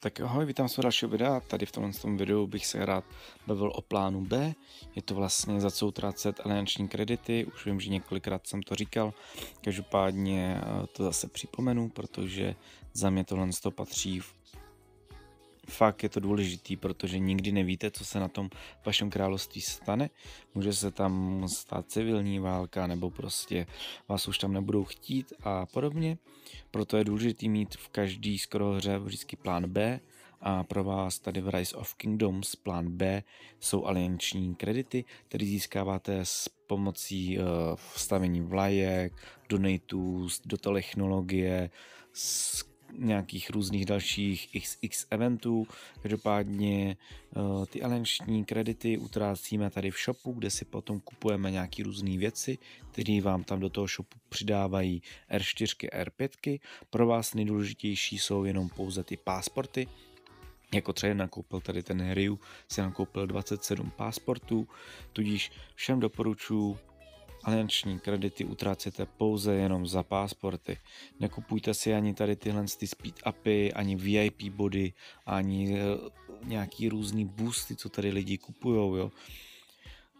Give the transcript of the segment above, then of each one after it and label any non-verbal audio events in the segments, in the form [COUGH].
Tak ahoj, vítám se u dalšího videa. Tady v tomhle tom videu bych se rád bavil o plánu B. Je to vlastně za co utrácet alianční kredity. Už vím, že několikrát jsem to říkal. Každopádně eh, to zase připomenu, protože za mě tohle to patří v fakt je to důležitý, protože nikdy nevíte, co se na tom vašem království stane. Může se tam stát civilní válka, nebo prostě vás už tam nebudou chtít a podobně. Proto je důležitý mít v každý skoro hře vždycky plán B, a pro vás tady v Rise of Kingdoms plán B jsou alianční kredity, které získáváte s pomocí eh, vstavení vlajek, donatů, do technologie, z nějakých různých dalších XX eventů. Každopádně eh, ty alenční kredity utrácíme tady v shopu, kde si potom kupujeme nějaké různé věci, které vám tam do toho shopu přidávají R4, R5. Pro vás nejdůležitější jsou jenom pouze ty pásporty, jako třeba nakoupil tady ten Ryu, si nakoupil 27 pásportů, tudíž všem doporučuji alianční kredity utrácíte pouze jenom za pásporty. Nekupujte si ani tady tyhle ty speed upy, ani VIP body, ani eh, nějaký různý boosty, co tady lidi kupujou, jo.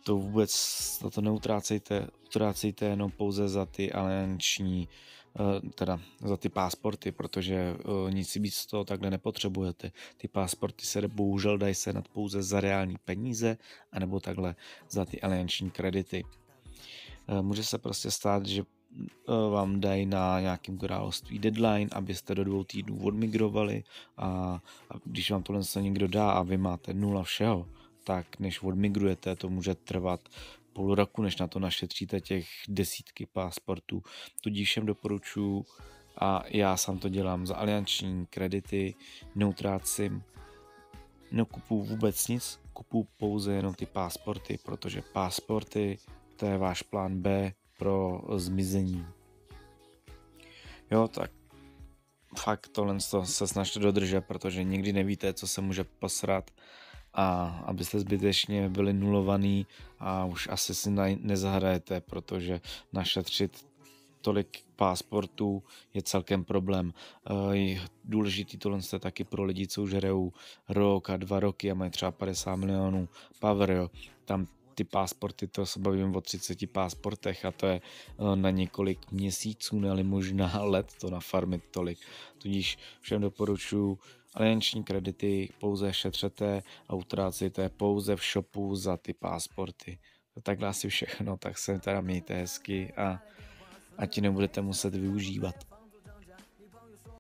To vůbec, na to neutrácejte, utrácejte jenom pouze za ty alianční, eh, teda za ty pásporty, protože eh, nic víc z toho takhle nepotřebujete. Ty pásporty se bohužel dají se nad pouze za reální peníze, anebo takhle za ty alianční kredity. Eh, může se prostě stát, že eh, vám dají na nějakém království deadline, abyste do dvou týdnů odmigrovali a, a když vám tohle se někdo dá a vy máte nula všeho, tak než odmigrujete, to může trvat půl roku, než na to našetříte těch desítky pasportů. Tudíž všem doporučuji a já sám to dělám za alianční kredity, neutrácím, nekupuju vůbec nic, kupuju pouze jenom ty pasporty, protože pasporty to je váš plán B pro zmizení. Jo, tak fakt tohle se snažte dodržet, protože nikdy nevíte, co se může posrat a abyste zbytečně byli nulovaný a už asi si nezahrajete, protože našetřit tolik pásportů je celkem problém. E, důležitý tohle je taky pro lidi, co už hrajou rok a dva roky a mají třeba 50 milionů power, jo. Tam ty pásporty, to se bavím o 30 pásportech a to je eh, na několik měsíců, ne možná [LAUGHS] let to na farmy tolik. Tudíž všem doporučuji alianční kredity pouze šetřete a utrácíte pouze v shopu za ty pásporty. Takhle asi všechno, tak se teda mějte hezky a ať nebudete muset využívat.